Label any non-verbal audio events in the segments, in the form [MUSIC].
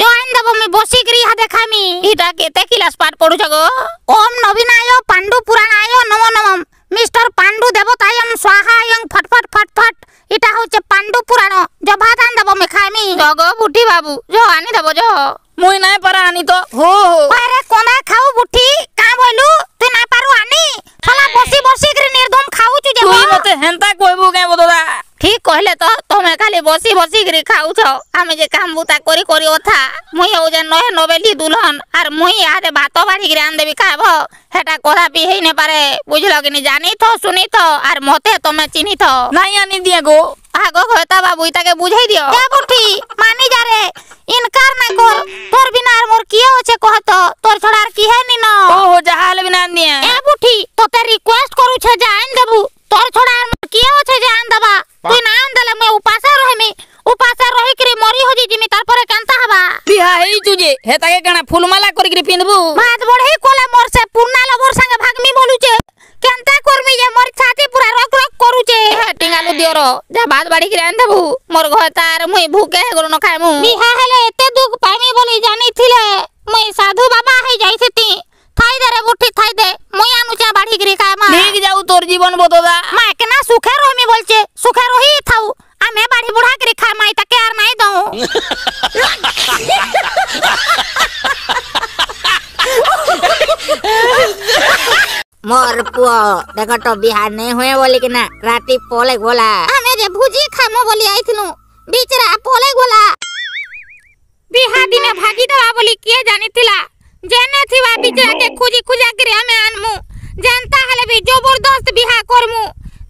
join দেব আমি বসিকরি ইহা দেখামি ইটা কেতে ক্লাস পাঠ পড়ুছ গো ওম নবীনায় পাণ্ডু পুরাণায় নম নমম মিস্টার পাণ্ডু দেবতায়ম স্বাহায়ং ফটফট ফটফট এটা হচ্ছে পাণ্ডু পুরাণ জভাদান দেব আমি খাইমি জগ বুটি বাবু জ আনি দেব জ মুই নাই পারা আনি তো হো হো আরে কোনা খাও বুটি কা বলু তুই নাই পারু আনি বসি বসি করে খাওছ আমি যে কাম বুতা করি করি ওথা মুই ও যে নহে নবেলি দুলহন আর মুই আরে ভাত বাড়ি বাড়িকি আনদেবি খাব সেটা কথা বি হই না পারে বুঝল কি নি জানি তো শুনি তো আর মতে তুমি তো নাই আনি দিয়ে গো আগো ঘয়তা বাবু তাকে বুঝাই দিও এ বটি মানি যারে ইনকার না কর তোর বিনা আর মোর কি হচ্ছে কহ তো তোর ছড়া আর কি হে নিন ও যাহা হলে বিনা নিয়ে এ বুটি তোতে রিকোয়েস্ট করুছে যে আইন দেবু লেখা ହେଇଛୁ ଯେ ହେତାକେ କାଣା ଫୁଲମାଲା କରିକିରି ପିନ୍ଧବୁ ମାତ ବଢ଼େଇ କଲା ମୋର୍ ସେ ପୁର୍ନା ଲଭର୍ ସାଙ୍ଗେ ଭାଗ୍ମି ବୋଲୁଛେ କେନ୍ତା କର୍ମି ଯେ ମୋର୍ ଛାତି ପୁରା ରକ ରକ କରୁଛେ ଟିଙ୍ଗାଲୁ ଦିଅର ଯା ଭାତ ବାଢ଼ିକିରି ଆଣିଦେବୁ ମୋର୍ ଘର ତାର ମୁଇଁ ଭୁକେ ହେଗରୁ ନ ଖାଏମୁ ବିହା ହେଲେ ଏତେ ଦୁଃଖ ପାଇମି ବୋଲି ଜାଣିଥିଲେ ମୁଇଁ ସାଧୁ ବାବା ହେଇ ଯାଇଥିତି ଥାଇଦେରେ ଗୁଠି ଥାଇଦେ ମୁଇଁ ଆନୁଚା ବାଢ଼ିକିରି ଖାଏମା ଠିକ ଯାଉ ତୋର ଜୀବନ ବଦଦା ମା મોર પુઓ દેખ તો બિહા ને હોય બોલી કે ના રાતી પોલે ગોલા અમે જે ભુજી ખામો બોલી આઈ થિનુ બિચરા પોલે ગોલા બિહા દિને ભાગી દવા બોલી કે જાની થિલા જેને થિવા બિચરા કે ખુજી ખુજા કરી અમે આનમુ જાનતા હલે બી જબરદસ્ત બિહા કરમુ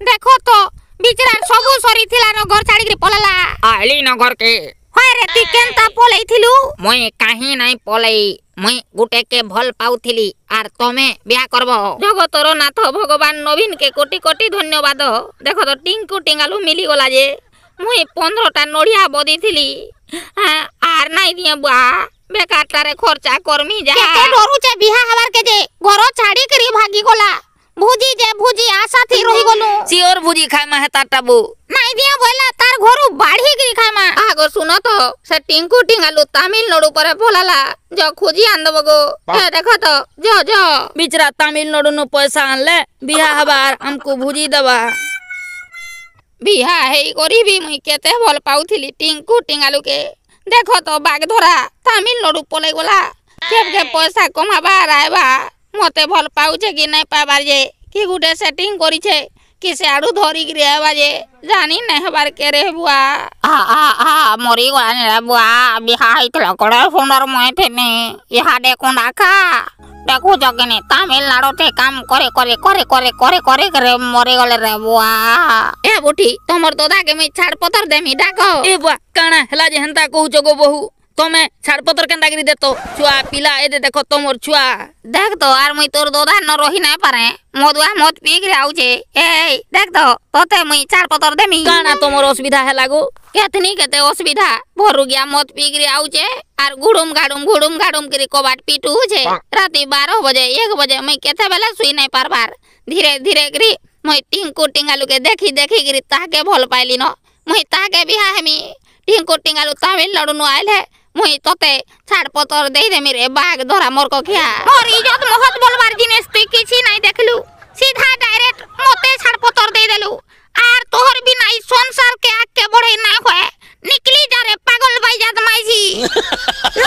দেখো তো বিচার সবু সরি থিলা ন ঘর ছাড়ি করে পলালা আইলি ন ঘর কে হয় রে তুই কেনতা পলাই থিলু মই কাহি নাই পলাই ମୁଇଁ କେ ଭଲ୍ ପାଉଥିଲି ଆର୍ ତମେ ବିହା କରବ ଜଗତର ନାଥ ଭଗବାନ ନବୀନ କେ କୋଟି କୋଟି ଧନ୍ୟବାଦ ଦେଖ ତ ଟିଙ୍କୁ ଟିଙ୍ଗାଲୁ ମିଲିଗଲା ଯେ ମୁଇଁ ପନ୍ଦରଟା ନଡ଼ିଆ ବଦିଥିଲି ଆର୍ ନାଇଁ ଦିଏ ବୁଆ ବେକାରଟାରେ ଖର୍ଚ୍ଚା କର୍ମି ଯା ଡରୁଛେ ବିହା କେ ଯେ ଘର ଛାଡ଼ିକିରି ଭାଗିଗଲା ଯେ যে ଆଶା ଥି থি রহি গলু সিওর ভুজি খাইমা হেতা টাবু নাই দিয়া বইলা তার ঘরু বাড়ি গিরি খাইমা আগো শুন ସେ ଟିଙ୍କୁ ଟିଙ୍ଗାଲୁ ତାମିଲନାଡୁ ପରେ ଭୋଲାଲା ଜ ଖୋଜି ଆଣିଦବ ଗୋ ଏ ଦେଖ ତ ଜ ଜ ବିଚରା ତାମିଲନାଡୁ ନୁ ପଇସା ଆଣିଲେ ବିହା ହବାର ଆମକୁ ଭୁଜି ଦବା ବିହା ହେଇ କରି ବି ମୁଇଁ କେତେ ଭଲ ପାଉଥିଲି ଟିଙ୍କୁ ଟିଙ୍ଗାଲୁକେ ଦେଖ ତ ବାଘ ଧରା ତାମିଲନାଡୁ ପଲେଇ ଗଲା କେବେ ପଇସା କମାବା ରାଇବା ମତେ ଭଲ ପାଉଛେ କି ନାଇଁ ପାଇବାର ଯେ କି ଗୋଟେ ସେଟିଂ କରିଛେ କି ସିଆଡ଼ୁ ଧରିକିରି ଆଇବା ଯେ ଜାଣି ନାଇଁ ହେବାର କେରେ ବୁଆ মরিগলানিরা বুয়া বিহা হয়েছিল কড়ে সুন্দর মই থেনে ইহা দে কোনা খা দেখু তামিলনাড়ুতে কাম করে করে করে করে করে করে করে মরিগলে রে বুয়া এ বুটি তোমার তো মি ছাড় পতর দেমি ডাক এ বুয়া কানা হেলা যে হেন্তা কହୁଛ গো বহু तुम्हें छाड़पत्र के दे तो छुआ पिला ए दे तुम और छुआ देख तो आर मुई तोर दोधा न रही ना पारे मदुआ मत पी कर आउ छे ए देख तो तोते मुई छाड़पत्र देमी काना तुम असुविधा है लागो केतनी केते असुविधा भरु गया मत पी कर आउ छे आर गुड़ुम गाड़ुम गुड़ुम गाड़ुम करी कबाट पीटू छे राति 12 बजे 1 बजे मैं केते बेला सुई नै पारबार धीरे धीरे करी मैं टिंकू टिंगालु के देखी देखी करी ताके भल पाइली न मैं ताके बिहा हेमी टिंकू टिंगालु तमिलनाडु नु आइल है মুই তোতে ছাড়পতর দেই দেমি রে বাঘ ধরা মোর কখিয়া মোর ইজত মহত বলবার জিনিস তুই কিছু নাই দেখলু সিধা ডাইরেক্ট মতে ছাড়পতর দেই দেলু আর তোর বি নাই সংসার কে আকে বড়ে না হয় নিকলি যারে পাগল বাইজাত মাইছি [LAUGHS]